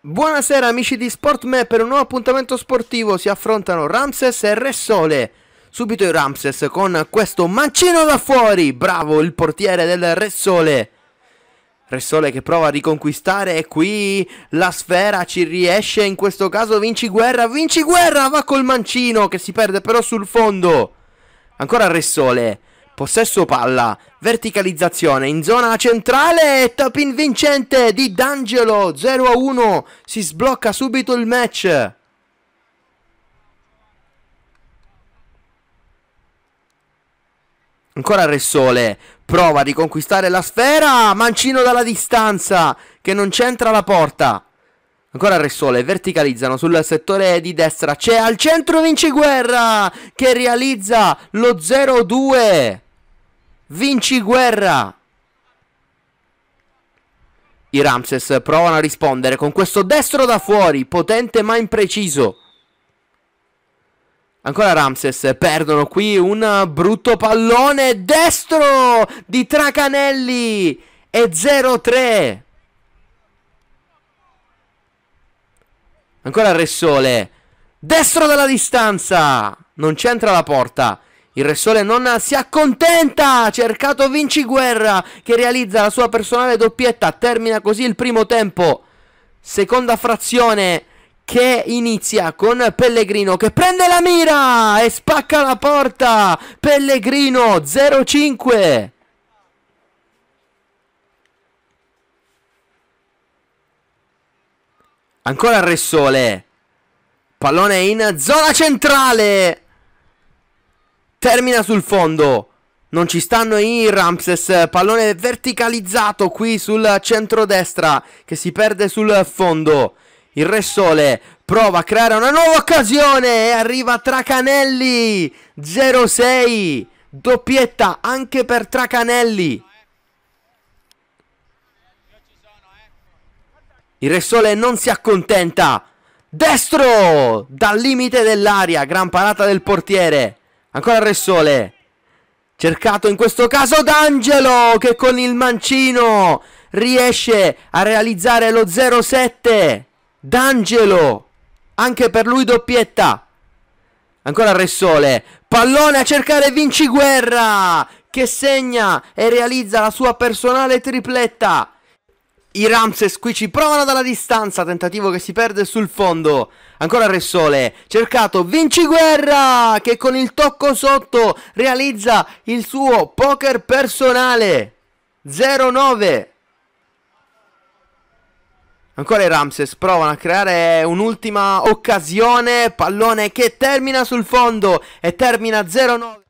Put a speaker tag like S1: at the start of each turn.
S1: Buonasera amici di SportMe, per un nuovo appuntamento sportivo si affrontano Ramses e Ressole. Subito il Ramses con questo mancino da fuori, bravo il portiere del Ressole. Ressole che prova a riconquistare e qui la sfera ci riesce, in questo caso Vinci Guerra, Vinci Guerra va col mancino che si perde però sul fondo. Ancora Ressole, Possesso palla, verticalizzazione in zona centrale, top in vincente di D'Angelo, 0-1, si sblocca subito il match. Ancora Ressole, prova a riconquistare la sfera, mancino dalla distanza, che non c'entra la porta. Ancora Ressole, verticalizzano sul settore di destra, c'è al centro Vinci Guerra, che realizza lo 0-2. Vinci guerra! I Ramses provano a rispondere con questo destro da fuori, potente ma impreciso. Ancora Ramses, perdono qui un brutto pallone destro di Tracanelli e 0-3. Ancora Ressole, destro dalla distanza, non c'entra la porta. Il Re Sole non si accontenta, Ha cercato Vinci Guerra che realizza la sua personale doppietta, termina così il primo tempo. Seconda frazione che inizia con Pellegrino che prende la mira e spacca la porta. Pellegrino 0-5. Ancora il Ressole. Pallone in zona centrale. Termina sul fondo. Non ci stanno i Ramses, pallone verticalizzato qui sul centro-destra che si perde sul fondo. Il Re Sole prova a creare una nuova occasione e arriva Tracanelli 0-6, doppietta anche per Tracanelli. Il Re Sole non si accontenta. Destro dal limite dell'aria, gran parata del portiere. Ancora Re Sole. Cercato in questo caso D'Angelo che con il mancino riesce a realizzare lo 0-7. D'Angelo. Anche per lui doppietta. Ancora Re Sole, Pallone a cercare Vinci Guerra che segna e realizza la sua personale tripletta. I Ramses qui ci provano dalla distanza, tentativo che si perde sul fondo. Ancora Ressole, cercato Vinci Guerra che con il tocco sotto realizza il suo poker personale. 0-9. Ancora i Ramses provano a creare un'ultima occasione, pallone che termina sul fondo e termina 0-9.